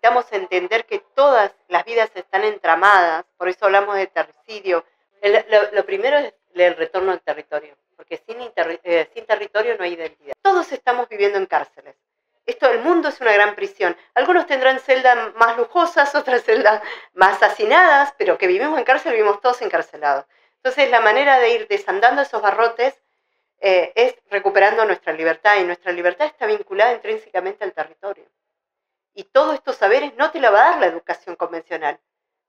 necesitamos entender que todas las vidas están entramadas, por eso hablamos de terricidio. lo, primero es el retorno al territorio, porque eh, sin, territorio no hay identidad. Todos estamos viviendo en cárceles. Esto, el mundo es una gran prisión. Algunos tendrán celdas más lujosas, otras celdas más asesinadas, pero que vivimos en cárcel, vivimos todos encarcelados. Entonces, la manera de ir desandando esos barrotes eh, es recuperando nuestra libertad, y nuestra libertad está vinculada intrínsecamente al territorio. Y todos estos saberes no te la va a dar la educación convencional,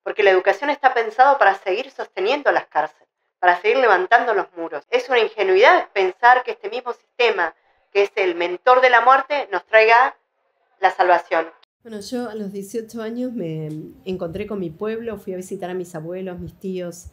porque la educación está pensada para seguir sosteniendo las cárceles, para seguir levantando los muros. Es una ingenuidad pensar que este mismo sistema, que es el mentor de la muerte, nos traiga la salvación. Bueno, yo a los 18 años me encontré con mi pueblo, fui a visitar a mis abuelos, mis tíos,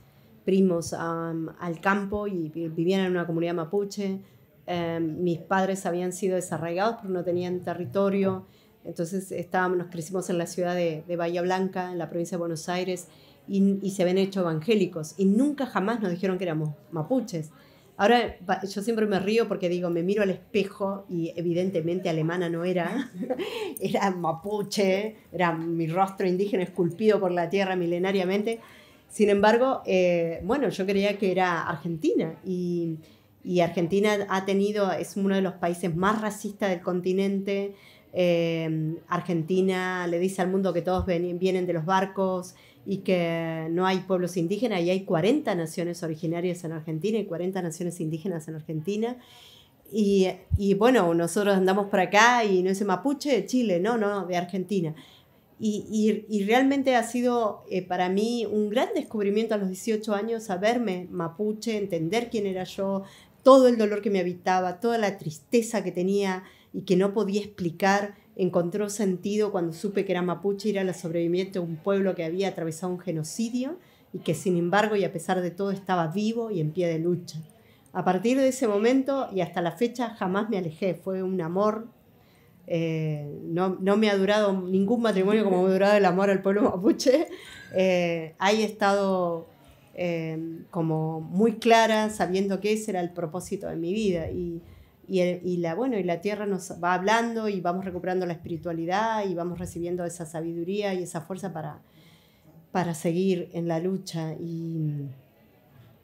primos al campo y vivían en una comunidad mapuche. Em, mis padres habían sido desarraigados porque no tenían territorio. Entonces estábamos, nos crecimos en la ciudad de, de, Bahía Blanca, en la provincia de Buenos Aires, y, se habían hecho evangélicos. Y nunca jamás nos dijeron que éramos mapuches. Ahora yo siempre me río porque digo, me miro al espejo y evidentemente alemana no era, era mapuche, era mi rostro indígena esculpido por la tierra milenariamente. Sin embargo, eh, bueno, yo creía que era Argentina y, y Argentina ha tenido, es uno de los países más racistas del continente, Em, Argentina le dice al mundo que todos vienen de los barcos y que no hay pueblos indígenas y hay 40 naciones originarias en Argentina y 40 naciones indígenas en Argentina. Y, bueno, nosotros andamos por acá y no es mapuche de Chile, no, no, de Argentina. Y, realmente ha sido eh, para mí un gran descubrimiento a los 18 años saberme mapuche, entender quién era yo, todo el dolor que me habitaba, toda la tristeza que tenía, y que no podía explicar, encontró sentido cuando supe que era mapuche, era la sobreviviente de un pueblo que había atravesado un genocidio y que sin embargo y a pesar de todo estaba vivo y en pie de lucha. A partir de ese momento y hasta la fecha jamás me alejé, fue un amor. Eh, no, me ha durado ningún matrimonio como me ha durado el amor al pueblo mapuche. Eh, ahí he estado eh, como muy clara, sabiendo que ese era el propósito de mi vida. Y y, la, bueno, y la tierra nos va hablando y vamos recuperando la espiritualidad y vamos recibiendo esa sabiduría y esa fuerza para, para seguir en la lucha. Y,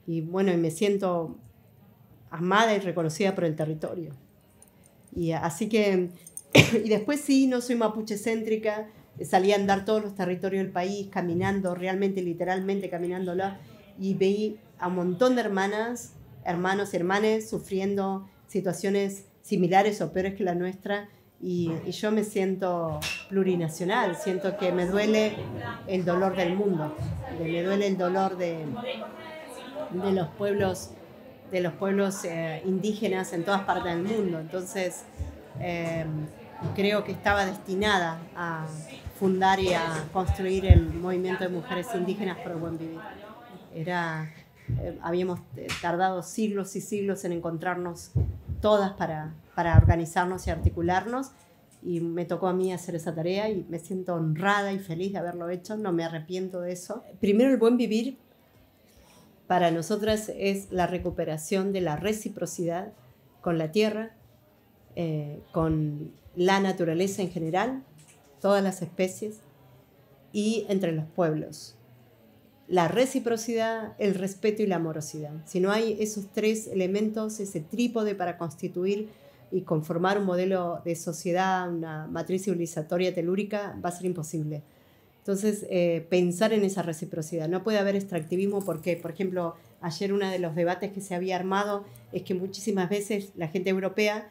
y bueno, y me siento amada y reconocida por el territorio. Y así que, y después sí, no soy mapuche céntrica, salí a andar todos los territorios del país, caminando, realmente, literalmente caminándola, y veí a un montón de hermanas, hermanos y hermanas sufriendo situaciones similares o peores que la nuestra y, yo me siento plurinacional, siento que me duele el dolor del mundo, me duele el dolor de, de los pueblos, de los pueblos eh, indígenas en todas partes del mundo. Entonces eh, creo que estaba destinada a fundar y a construir el movimiento de mujeres indígenas por el buen vivir. Era, eh, habíamos tardado siglos y siglos en encontrarnos todas para, organizarnos y articularnos. Y me tocó a mí hacer esa tarea y me siento honrada y feliz de haberlo hecho, no me arrepiento de eso. Primero, el buen vivir para nosotras es la recuperación de la reciprocidad con la tierra, eh, con la naturaleza en general, todas las especies y entre los pueblos la reciprocidad, el respeto y la amorosidad. Si no hay esos tres elementos, ese trípode para constituir y conformar un modelo de sociedad, una matriz civilizatoria telúrica, va a ser imposible. Entonces, eh, pensar en esa reciprocidad. No puede haber extractivismo porque, por ejemplo, ayer uno de los debates que se había armado es que muchísimas veces la gente europea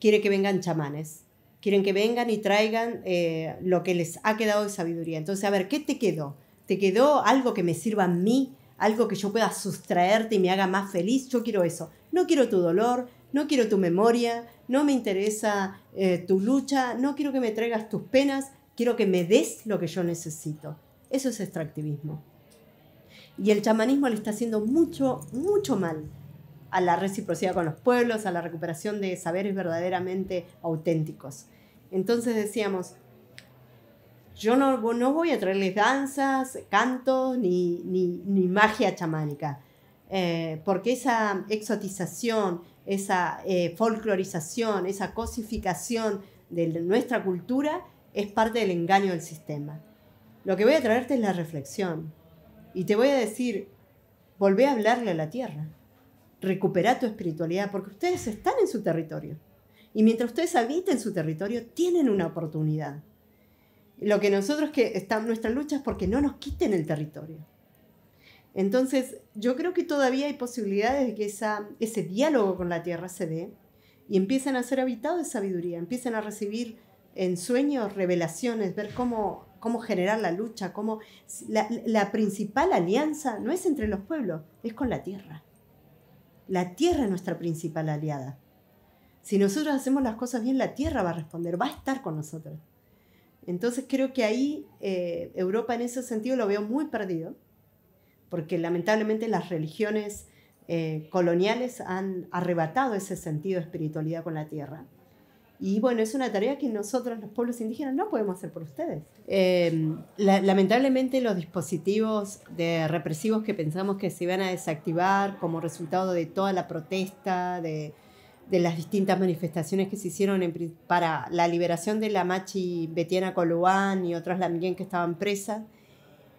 quiere que vengan chamanes, quieren que vengan y traigan eh, lo que les ha quedado de sabiduría. Entonces, a ver, ¿qué te quedó? ¿Te quedó algo que me sirva a mí? ¿Algo que yo pueda sustraerte y me haga más feliz? Yo quiero eso. No quiero tu dolor, no quiero tu memoria, no me interesa eh, tu lucha, no quiero que me traigas tus penas, quiero que me des lo que yo necesito. Eso es extractivismo. Y el chamanismo le está haciendo mucho, mucho mal a la reciprocidad con los pueblos, a la recuperación de saberes verdaderamente auténticos. Entonces decíamos, yo no, no voy a traerles danzas, cantos ni, ni, ni magia chamánica, eh, porque esa exotización, esa eh, folclorización, esa cosificación de nuestra cultura es parte del engaño del sistema. Lo que voy a traerte es la reflexión y te voy a decir, volvé a hablarle a la tierra, recupera tu espiritualidad, porque ustedes están en su territorio y mientras ustedes habiten su territorio tienen una oportunidad lo que nosotros que están nuestra lucha es porque no nos quiten el territorio. Entonces, yo creo que todavía hay posibilidades de que ese diálogo con la tierra se dé y empiecen a ser habitados de sabiduría, empiecen a recibir en sueños, revelaciones, ver cómo, cómo generar la lucha, cómo la, la, principal alianza no es entre los pueblos, es con la tierra. La tierra es nuestra principal aliada. Si nosotros hacemos las cosas bien, la tierra va a responder, va a estar con nosotros. Entonces creo que ahí eh, Europa en ese sentido lo veo muy perdido, porque lamentablemente las religiones eh, coloniales han arrebatado ese sentido de espiritualidad con la tierra. Y bueno, es una tarea que nosotros, los pueblos indígenas, no podemos hacer por ustedes. Em, lamentablemente los dispositivos de represivos que pensamos que se iban a desactivar como resultado de toda la protesta, de, de las distintas manifestaciones que se hicieron para la liberación de la machi Betiana Coluán y otras también que estaban presas.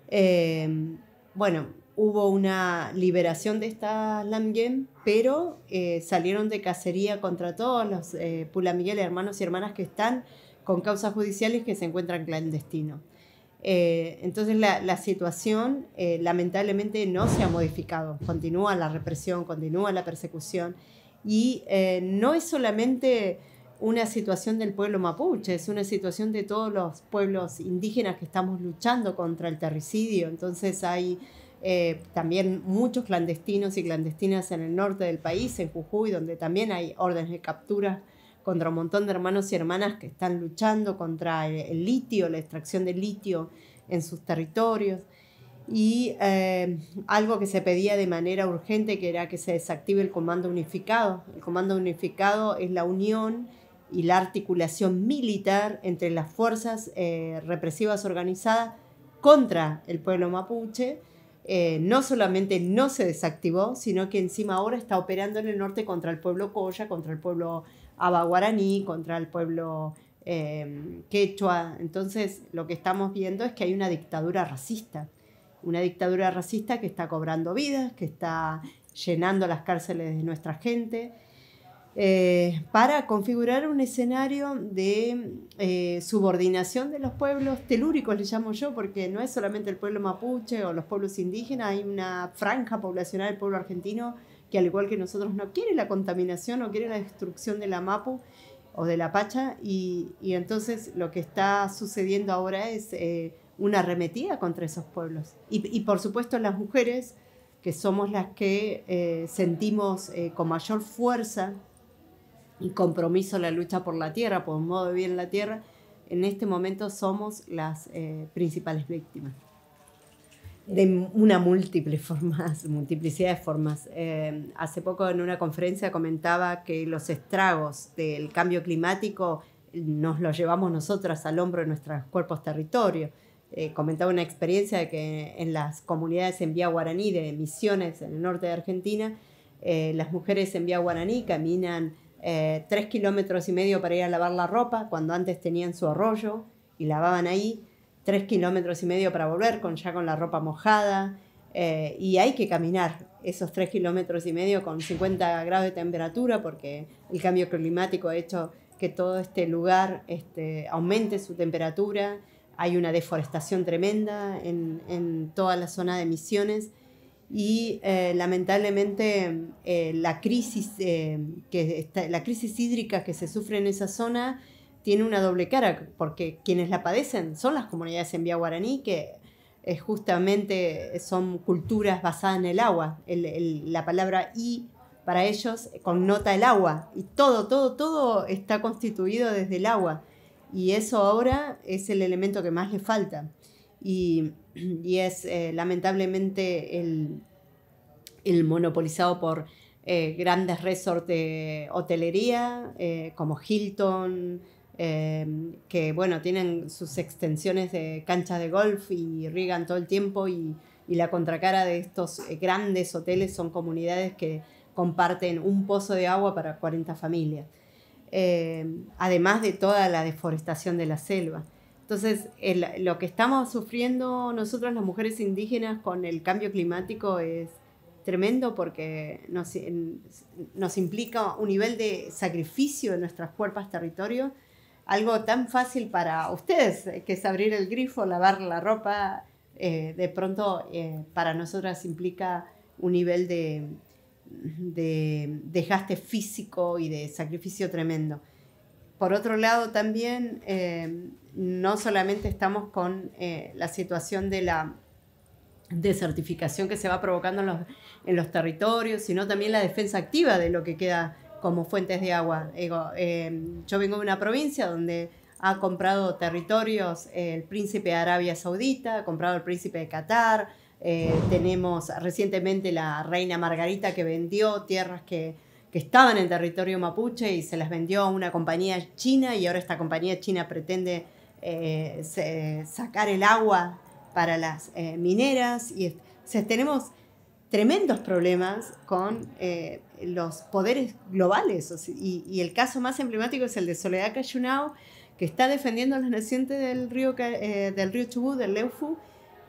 Eh, bueno, hubo una liberación de estas Lamguén pero eh, salieron de cacería contra todos los eh, Pula Pulamiguel, hermanos y hermanas que están con causas judiciales que se encuentran clandestinos. entonces la, la situación lamentablemente no se ha modificado, continúa la represión, continúa la persecución y eh, no es solamente una situación del pueblo mapuche, es una situación de todos los pueblos indígenas que estamos luchando contra el terricidio. Entonces hay eh, también muchos clandestinos y clandestinas en el norte del país, en Jujuy, donde también hay órdenes de captura contra un montón de hermanos y hermanas que están luchando contra eh, el, litio, la extracción de litio en sus territorios y eh, algo que se pedía de manera urgente, que era que se desactive el comando unificado. El comando unificado es la unión y la articulación militar entre las fuerzas eh, represivas organizadas contra el pueblo mapuche. Eh, no solamente no se desactivó, sino que encima ahora está operando en el norte contra el pueblo Coya, contra el pueblo abaguaraní, contra el pueblo quechua. Entonces, lo que estamos viendo es que hay una dictadura racista una dictadura racista que está cobrando vidas, que está llenando las cárceles de nuestra gente, eh, para configurar un escenario de eh, subordinación de los pueblos telúricos, le llamo yo, porque no es solamente el pueblo mapuche o los pueblos indígenas, hay una franja poblacional del pueblo argentino que al igual que nosotros no quiere la contaminación, o quiere la destrucción de la Mapu o de la Pacha, y, entonces lo que está sucediendo ahora es... Eh, una arremetida contra esos pueblos. Y, por supuesto las mujeres, que somos las que eh, sentimos eh, con mayor fuerza y compromiso la lucha por la tierra, por un modo de vivir en la tierra, en este momento somos las eh, principales víctimas. De una múltiple formas, multiplicidad de formas. hace poco en una conferencia comentaba que los estragos del cambio climático nos los llevamos nosotras al hombro de nuestros cuerpos territorios eh, comentaba una experiencia de que en las comunidades en vía guaraní de misiones en el norte de Argentina, eh, las mujeres en vía guaraní caminan eh, tres kilómetros y medio para ir a lavar la ropa, cuando antes tenían su arroyo y lavaban ahí, tres kilómetros y medio para volver con, ya con la ropa mojada, y hay que caminar esos tres kilómetros y medio con 50 grados de temperatura porque el cambio climático ha hecho que todo este lugar este, aumente su temperatura, hay una deforestación tremenda en, en, toda la zona de Misiones y eh, lamentablemente eh, la, crisis, eh, que la crisis hídrica que se sufre en esa zona tiene una doble cara, porque quienes la padecen son las comunidades en vía guaraní, que justamente son culturas basadas en el agua. la palabra y para ellos connota el agua, y todo, todo, todo está constituido desde el agua. Y eso ahora es el elemento que más le falta. Y, es eh, lamentablemente el, monopolizado por eh, grandes resorts de hotelería eh, como Hilton, que bueno, tienen sus extensiones de canchas de golf y riegan todo el tiempo y, y la contracara de estos grandes hoteles son comunidades que comparten un pozo de agua para 40 familias. Eh, además de toda la deforestación de la selva. Entonces, lo que estamos sufriendo nosotros las mujeres indígenas con el cambio climático es tremendo porque nos, nos implica un nivel de sacrificio de nuestras cuerpos territorios, algo tan fácil para ustedes, eh, que es abrir el grifo, lavar la ropa, eh, de pronto para nosotras implica un nivel de, de desgaste físico y de sacrificio tremendo. Por otro lado, también eh, no solamente estamos con eh, la situación de la desertificación que se va provocando en los, territorios, sino también la defensa activa de lo que queda como fuentes de agua. Eh, yo vengo de una provincia donde ha comprado territorios el príncipe de Arabia Saudita, ha comprado el príncipe de Qatar, eh, tenemos recientemente la reina Margarita que vendió tierras que, estaban en territorio mapuche y se las vendió a una compañía china y ahora esta compañía china pretende eh, sacar el agua para las eh, mineras. Y, tenemos tremendos problemas con los poderes globales. y, el caso más emblemático es el de Soledad Cayunao, que está defendiendo a los nacientes del río, del río Chubut, del Leufu,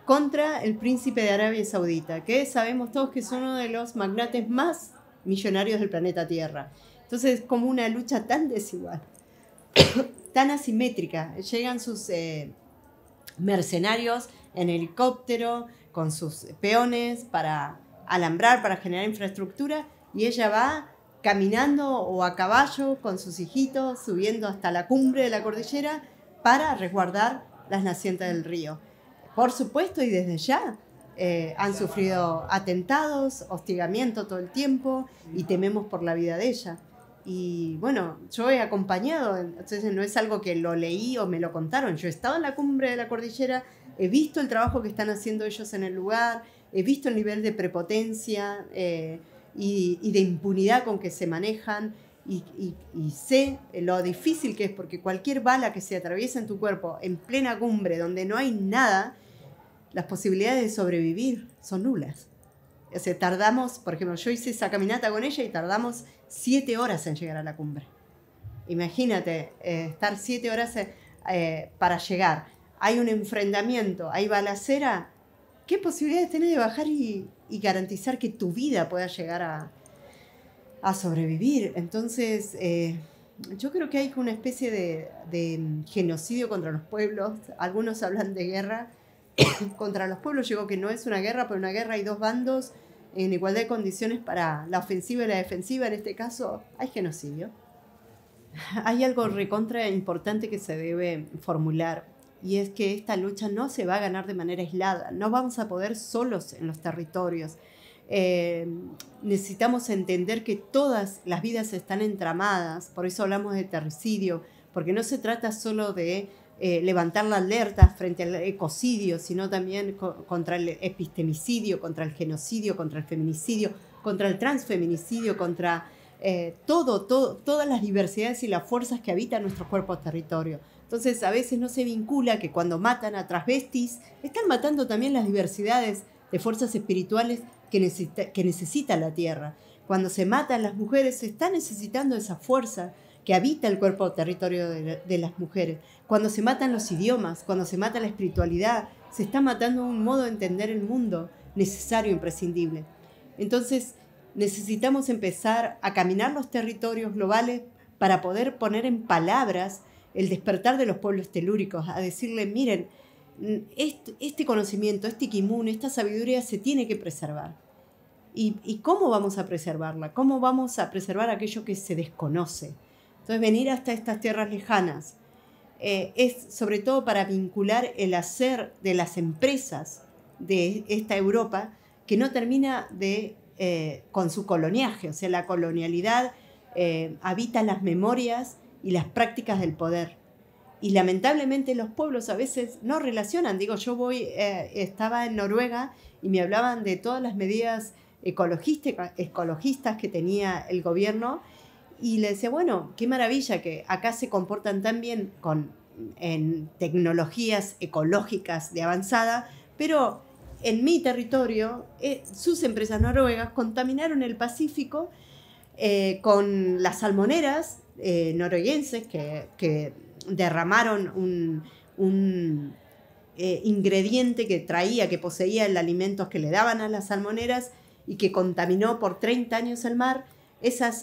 contra el príncipe de Arabia Saudita, que sabemos todos que es uno de los magnates más millonarios del planeta Tierra. Entonces es como una lucha tan desigual, tan asimétrica. Llegan sus eh, mercenarios en helicóptero, con sus peones para alambrar, para generar infraestructura, y ella va caminando o a caballo con sus hijitos, subiendo hasta la cumbre de la cordillera para resguardar las nacientes del río. Por supuesto, y desde ya. Eh, han sufrido atentados, hostigamiento todo el tiempo y tememos por la vida de ella. Y bueno, yo he acompañado, entonces no es algo que lo leí o me lo contaron. Yo he estado en la cumbre de la cordillera, he visto el trabajo que están haciendo ellos en el lugar, he visto el nivel de prepotencia eh, y, de impunidad con que se manejan. Y, y, sé lo difícil que es, porque cualquier bala que se atraviesa en tu cuerpo en plena cumbre, donde no hay nada, las posibilidades de sobrevivir son nulas. O sea, tardamos, por ejemplo, yo hice esa caminata con ella y tardamos siete horas en llegar a la cumbre. Imagínate, eh, estar siete horas eh, para llegar. Hay un enfrentamiento, hay balacera. ¿Qué posibilidades tenés de bajar y, garantizar que tu vida pueda llegar a, sobrevivir? Entonces, eh, yo creo que hay una especie de genocidio contra los pueblos. Algunos hablan de guerra contra los pueblos, llegó que no es una guerra, pero una guerra hay dos bandos en igualdad de condiciones para la ofensiva y la defensiva, en este caso hay genocidio. Hay algo recontra importante que se debe formular y es que esta lucha no se va a ganar de manera aislada, no vamos a poder solos en los territorios. Eh, necesitamos entender que todas las vidas están entramadas, por eso hablamos de terricidio, porque no se trata solo de eh, levantar la alerta frente al ecocidio, sino también contra el epistemicidio, contra el genocidio, contra el feminicidio, contra el transfeminicidio, contra eh, todo, todas las diversidades y las fuerzas que habitan nuestros cuerpos territorio. Entonces a veces no se vincula que cuando matan a transvestis, están matando también las diversidades de fuerzas espirituales que necesita, que necesita la tierra. Cuando se matan las mujeres, se está necesitando esa fuerza que habita el cuerpo o territorio de, las mujeres. Cuando se matan los idiomas, cuando se mata la espiritualidad, se está matando un modo de entender el mundo necesario, imprescindible. Entonces, necesitamos empezar a caminar los territorios globales para poder poner en palabras el despertar de los pueblos telúricos, a decirle, miren, este, conocimiento, este kimun, esta sabiduría se tiene que preservar. ¿Y cómo vamos a preservarla? ¿Cómo vamos a preservar aquello que se desconoce? Entonces, venir hasta estas tierras lejanas eh, es sobre todo para vincular el hacer de las empresas de esta Europa que no termina de, eh, con su coloniaje, o sea, la colonialidad eh, habita las memorias y las prácticas del poder. Y lamentablemente los pueblos a veces no relacionan. Digo, yo voy, estaba en Noruega y me hablaban de todas las medidas ecologistas que tenía el gobierno y le decía, bueno, qué maravilla que acá se comportan tan bien con en tecnologías ecológicas de avanzada, pero en mi territorio eh, sus empresas noruegas contaminaron el Pacífico eh, con las salmoneras eh, norueguenses que, derramaron un, un eh, ingrediente que traía, que poseía el alimento que le daban a las salmoneras y que contaminó por 30 años el mar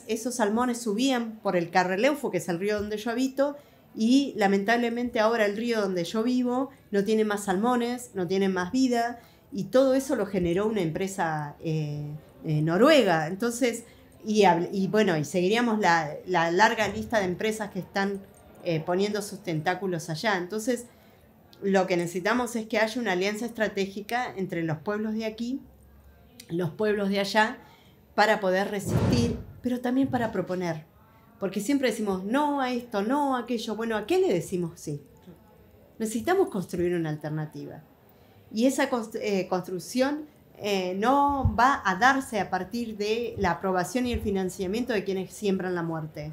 esos salmones subían por el Carreleufo, que es el río donde yo habito, y lamentablemente ahora el río donde yo vivo no tiene más salmones, no tiene más vida, y todo eso lo generó una empresa eh, eh, noruega. Entonces, y, bueno, y seguiríamos la, larga lista de empresas que están eh, poniendo sus tentáculos allá. Entonces, lo que necesitamos es que haya una alianza estratégica entre los pueblos de aquí, los pueblos de allá, para poder resistir, pero también para proponer. Porque siempre decimos no a esto, no a aquello. Bueno, ¿a qué le decimos sí? Necesitamos construir una alternativa. Y esa eh, construcción eh, no va a darse a partir de la aprobación y el financiamiento de quienes siembran la muerte.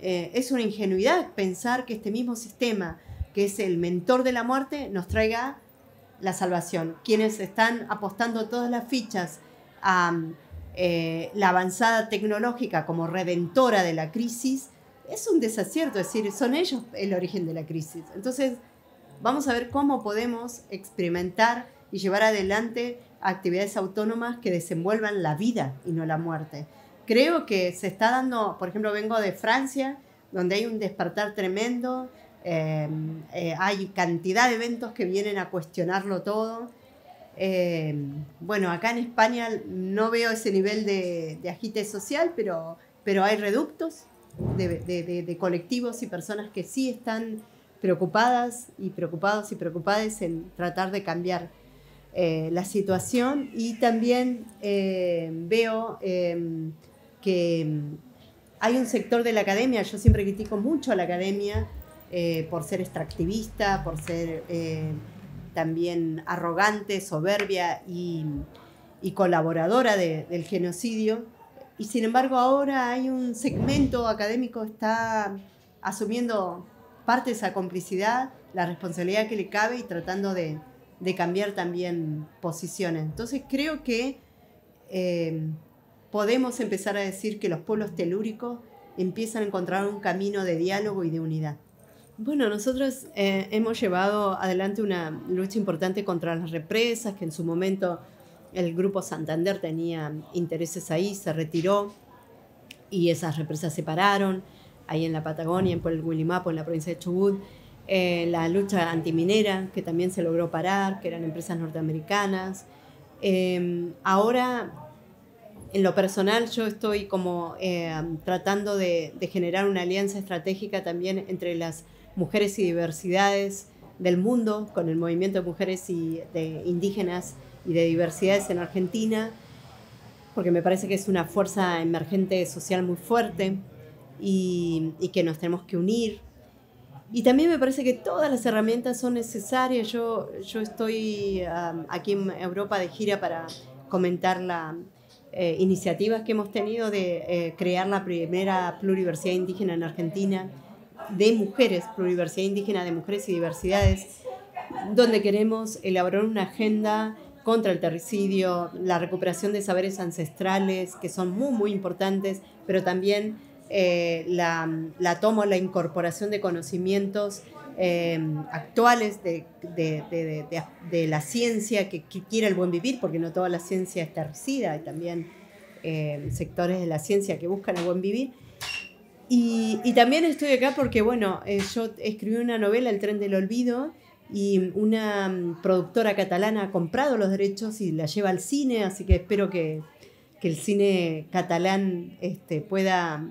Eh, es una ingenuidad pensar que este mismo sistema, que es el mentor de la muerte, nos traiga la salvación. Quienes están apostando todas las fichas a, eh, la avanzada tecnológica como redentora de la crisis, es un desacierto, es decir, son ellos el origen de la crisis. Entonces, vamos a ver cómo podemos experimentar y llevar adelante actividades autónomas que desenvuelvan la vida y no la muerte. Creo que se está dando, por ejemplo, vengo de Francia, donde hay un despertar tremendo, eh, eh, hay cantidad de eventos que vienen a cuestionarlo todo. Em, bueno, acá en España no veo ese nivel de, de social, pero, pero hay reductos de, colectivos y personas que sí están preocupadas y preocupados y preocupadas en tratar de cambiar eh, la situación. Y también eh, veo em, que hay un sector de la academia, yo siempre critico mucho a la academia eh, por ser extractivista, por ser también arrogante, soberbia y, colaboradora del genocidio. Y sin embargo ahora hay un segmento académico que está asumiendo parte de esa complicidad, la responsabilidad que le cabe y tratando de, cambiar también posiciones. Entonces creo que eh, podemos empezar a decir que los pueblos telúricos empiezan a encontrar un camino de diálogo y de unidad. Bueno, nosotros eh, hemos llevado adelante una lucha importante contra las represas, que en su momento el Grupo Santander tenía intereses ahí, se retiró y esas represas se pararon, ahí en la Patagonia, en el Guilimapo, en la provincia de Chubut. Eh, la lucha antiminera, que también se logró parar, que eran empresas norteamericanas. Em, ahora, en lo personal, yo estoy como eh, tratando de generar una alianza estratégica también entre las mujeres y diversidades del mundo, con el movimiento de mujeres y de indígenas y de diversidades en Argentina, porque me parece que es una fuerza emergente social muy fuerte y, que nos tenemos que unir. Y también me parece que todas las herramientas son necesarias. Yo, estoy um, aquí en Europa de gira para comentar las eh, iniciativas que hemos tenido de eh, crear la primera pluriversidad indígena en Argentina de mujeres, pluriversidad indígena de mujeres y diversidades, donde queremos elaborar una agenda contra el terricidio, la recuperación de saberes ancestrales, que son muy, muy importantes, pero también eh, la, la, toma, la incorporación de conocimientos eh, actuales de, la ciencia que, quiera quiere el buen vivir, porque no toda la ciencia es terricida, y también eh, sectores de la ciencia que buscan el buen vivir, y, también estoy acá porque, bueno, eh, yo escribí una novela, El tren del olvido, y una mm, productora catalana ha comprado los derechos y la lleva al cine, así que espero que, el cine catalán este, pueda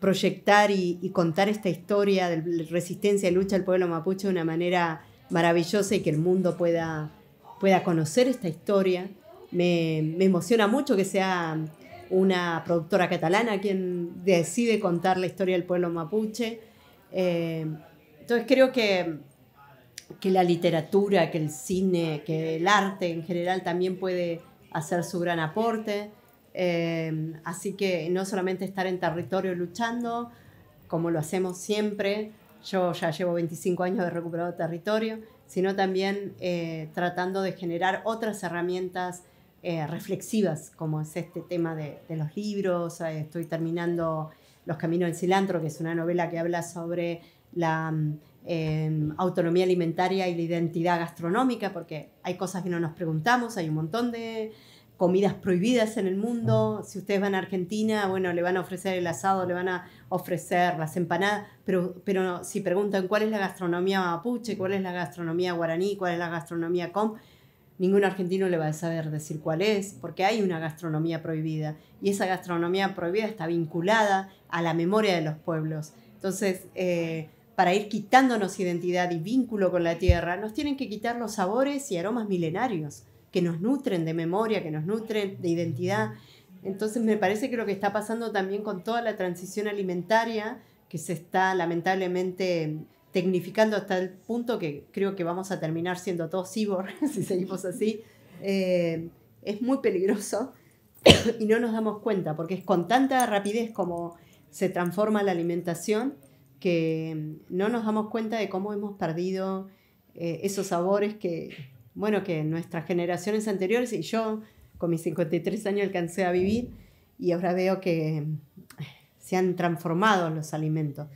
proyectar y, contar esta historia de resistencia y lucha del pueblo mapuche de una manera maravillosa y que el mundo pueda, pueda conocer esta historia. Me, me emociona mucho que sea una productora catalana quien decide contar la historia del pueblo mapuche. Eh, entonces creo que, que la literatura, que el cine, que el arte en general también puede hacer su gran aporte. Eh, así que no solamente estar en territorio luchando, como lo hacemos siempre, yo ya llevo 25 años de recuperado territorio, sino también eh, tratando de generar otras herramientas eh, reflexivas, como es este tema de, los libros. Ah, estoy terminando Los Caminos del Cilantro, que es una novela que habla sobre la mm, em, autonomía alimentaria y la identidad gastronómica, porque hay cosas que no nos preguntamos, hay un montón de comidas prohibidas en el mundo. Mm. Si ustedes van a Argentina, bueno, le van a ofrecer el asado, le van a ofrecer las empanadas, pero, pero si preguntan cuál es la gastronomía mapuche, cuál es la gastronomía guaraní, cuál es la gastronomía com, ningún argentino le va a saber decir cuál es, porque hay una gastronomía prohibida y esa gastronomía prohibida está vinculada a la memoria de los pueblos. Entonces, eh, para ir quitándonos identidad y vínculo con la tierra, nos tienen que quitar los sabores y aromas milenarios que nos nutren de memoria, que nos nutren de identidad. Entonces, me parece que lo que está pasando también con toda la transición alimentaria que se está lamentablemente tecnificando hasta el punto que creo que vamos a terminar siendo todos cibor, si seguimos así, eh, es muy peligroso y no nos damos cuenta, porque es con tanta rapidez como se transforma la alimentación que no nos damos cuenta de cómo hemos perdido eh, esos sabores que, bueno, que nuestras generaciones anteriores y yo con mis 53 años alcancé a vivir y ahora veo que se han transformado los alimentos.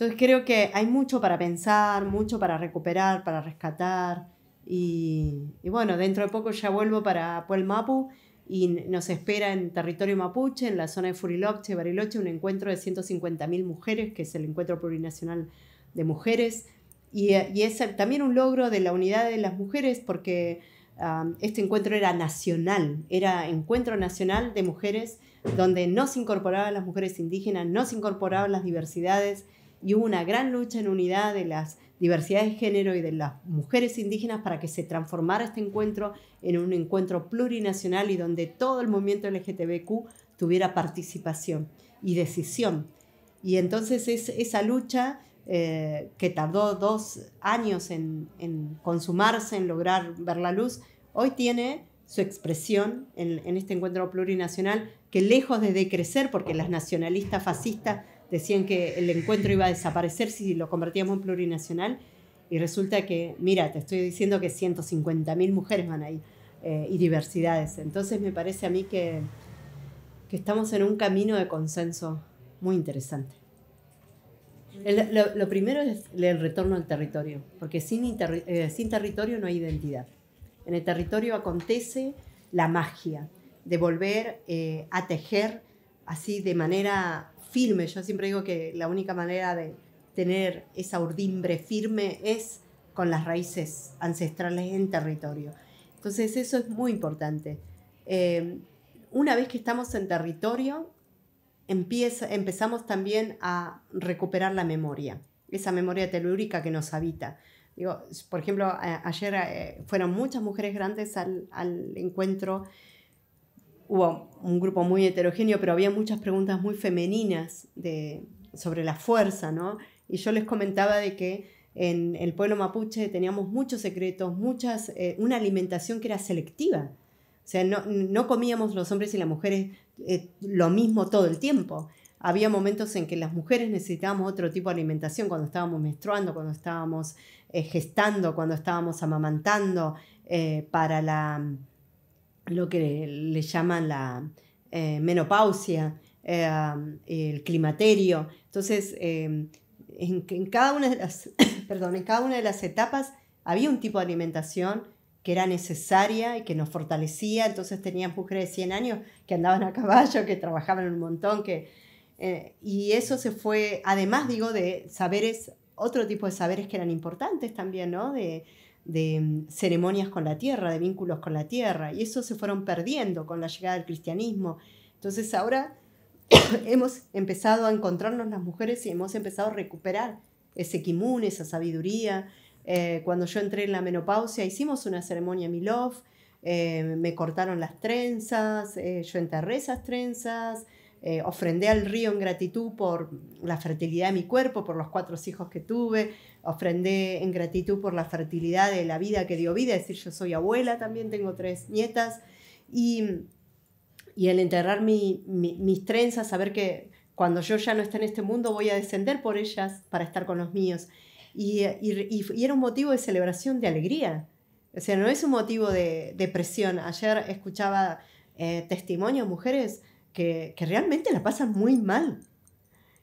Entonces creo que hay mucho para pensar, mucho para recuperar, para rescatar. Y, y bueno, dentro de poco ya vuelvo para Puel Mapu y nos espera en territorio mapuche, en la zona de Furiloche, Bariloche, un encuentro de 150.000 mujeres, que es el encuentro plurinacional de mujeres. Y, y, es también un logro de la unidad de las mujeres porque um, este encuentro era nacional, era encuentro nacional de mujeres donde no se incorporaban las mujeres indígenas, no se incorporaban las diversidades, y hubo una gran lucha en unidad de las diversidades de género y de las mujeres indígenas para que se transformara este encuentro en un encuentro plurinacional y donde todo el movimiento LGTBQ tuviera participación y decisión. Y entonces esa lucha eh, que tardó dos años en, consumarse, en lograr ver la luz, hoy tiene su expresión en este encuentro plurinacional que lejos de decrecer, porque las nacionalistas fascistas decían que el encuentro iba a desaparecer si lo convertíamos en plurinacional y resulta que, mira, te estoy diciendo que 150.000 mujeres van ahí eh, y diversidades. Entonces me parece a mí que, estamos en un camino de consenso muy interesante. lo, primero es el retorno al territorio, porque sin, eh, sin territorio no hay identidad. En el territorio acontece la magia de volver eh, a tejer así de manera firme. Yo siempre digo que la única manera de tener esa urdimbre firme es con las raíces ancestrales en territorio. Entonces eso es muy importante. Eh, una vez que estamos en territorio, empieza, empezamos también a recuperar la memoria, esa memoria telúrica que nos habita. Digo, por ejemplo, ayer eh, fueron muchas mujeres grandes al, al encuentro hubo un grupo muy heterogéneo, pero había muchas preguntas muy femeninas de, sobre la fuerza, ¿no? Y yo les comentaba de que en el pueblo mapuche teníamos muchos secretos, muchas, eh, una alimentación que era selectiva. O sea, no, comíamos los hombres y las mujeres eh, lo mismo todo el tiempo. Había momentos en que las mujeres necesitábamos otro tipo de alimentación, cuando estábamos menstruando, cuando estábamos eh, gestando, cuando estábamos amamantando, para la lo que le llaman la eh, menopausia, eh, el climaterio. Entonces, em, en, cada una de las, perdón, en cada una de las etapas había un tipo de alimentación que era necesaria y que nos fortalecía. Entonces tenían mujeres de 100 años que andaban a caballo, que trabajaban un montón, que... Eh, y eso se fue, además digo, de saberes, otro tipo de saberes que eran importantes también, ¿no? de mm, ceremonias con la tierra, de vínculos con la tierra, y eso se fueron perdiendo con la llegada del cristianismo. Entonces ahora hemos empezado a encontrarnos las mujeres y hemos empezado a recuperar ese kimun, esa sabiduría. Eh, cuando yo entré en la menopausia hicimos una ceremonia Milov, eh, me cortaron las trenzas, eh, yo enterré esas trenzas, eh, ofrendé al río en gratitud por la fertilidad de mi cuerpo, por los cuatro hijos que tuve, ofrendé en gratitud por la fertilidad de la vida que dio vida, es decir, yo soy abuela también, tengo tres nietas, y, y enterrar mis trenzas, saber que cuando yo ya no esté en este mundo voy a descender por ellas para estar con los míos. Y, y, y era un motivo de celebración, de alegría. O sea, no es un motivo de depresión. Ayer escuchaba eh, testimonios, mujeres que, realmente la pasan muy mal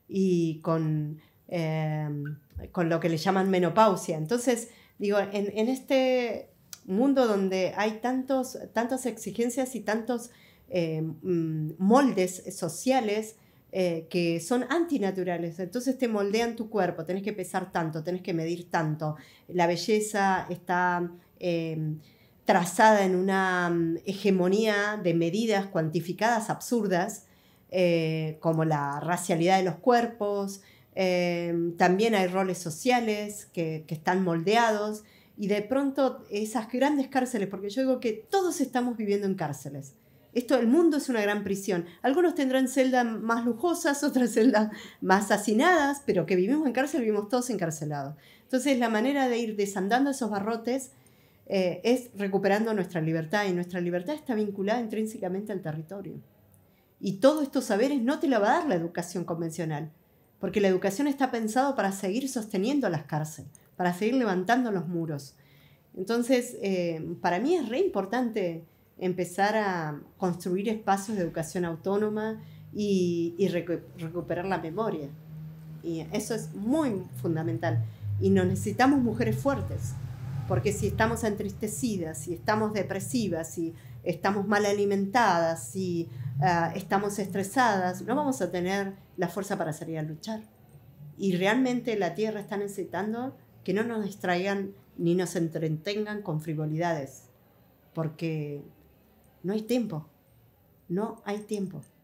y con, em, con lo que le llaman menopausia. Entonces, digo, en, este mundo donde hay tantos, tantas exigencias y tantos em, mm, moldes sociales eh, que son antinaturales, entonces te moldean tu cuerpo, tenés que pesar tanto, tenés que medir tanto, la belleza está... Em, trazada en una mm, hegemonía de medidas cuantificadas absurdas, eh, como la racialidad de los cuerpos, eh, también hay roles sociales que, están moldeados y de pronto esas grandes cárceles, porque yo digo que todos estamos viviendo en cárceles. Esto, el mundo es una gran prisión. Algunos tendrán celdas más lujosas, otras celdas más hacinadas, pero que vivimos en cárcel, vivimos todos encarcelados. Entonces, la manera de ir desandando esos barrotes eh, es recuperando nuestra libertad y nuestra libertad está vinculada intrínsecamente al territorio. Y todos estos saberes no te la va a dar la educación convencional, porque la educación está pensado para seguir sosteniendo las cárceles, para seguir levantando los muros. Entonces, eh, para mí es re importante empezar a construir espacios de educación autónoma y, recuperar la memoria. Y eso es muy fundamental. Y nos necesitamos mujeres fuertes. Porque si estamos entristecidas, si estamos depresivas, si estamos mal alimentadas, si eh, estamos estresadas, no vamos a tener la fuerza para salir a luchar. Y realmente la Tierra está necesitando que no nos distraigan ni nos entretengan con frivolidades, porque no hay tiempo, no hay tiempo.